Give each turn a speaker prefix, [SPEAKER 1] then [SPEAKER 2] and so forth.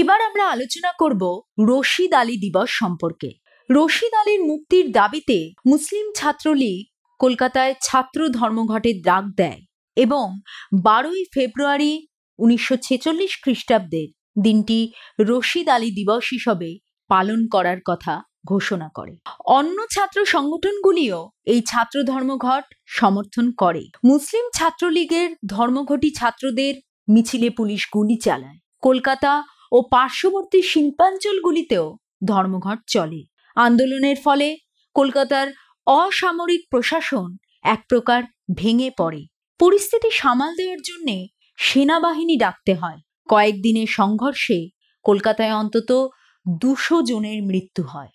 [SPEAKER 1] এবার আমরা আলোচনা করব রশিদ আলী দিবস সম্পর্কে রশিদ আলীর মুক্তির দাবিতে মুসলিম ছাত্রলীগ কলকাতায় ছাত্র ধর্মঘটে ডাক দেয় এবং বারোই ফেব্রুয়ারি উনিশশো ছেচল্লিশ খ্রিস্টাব্দের দিনটি রশিদ আলী দিবস হিসেবে পালন করার কথা ঘোষণা করে অন্য ছাত্র সংগঠনগুলিও এই ছাত্র ধর্মঘট সমর্থন করে মুসলিম ছাত্রলীগের ধর্মঘটি ছাত্রদের মিছিলে পুলিশ গুলি চালায় কলকাতা ও পার্শ্ববর্তী শিল্পাঞ্চলগুলিতেও ধর্মঘট চলে আন্দোলনের ফলে কলকাতার অসামরিক প্রশাসন এক প্রকার ভেঙে পড়ে পরিস্থিতি সামাল দেওয়ার জন্যে সেনাবাহিনী ডাকতে হয় কয়েকদিনের সংঘর্ষে কলকাতায় অন্তত দুশো জনের মৃত্যু হয়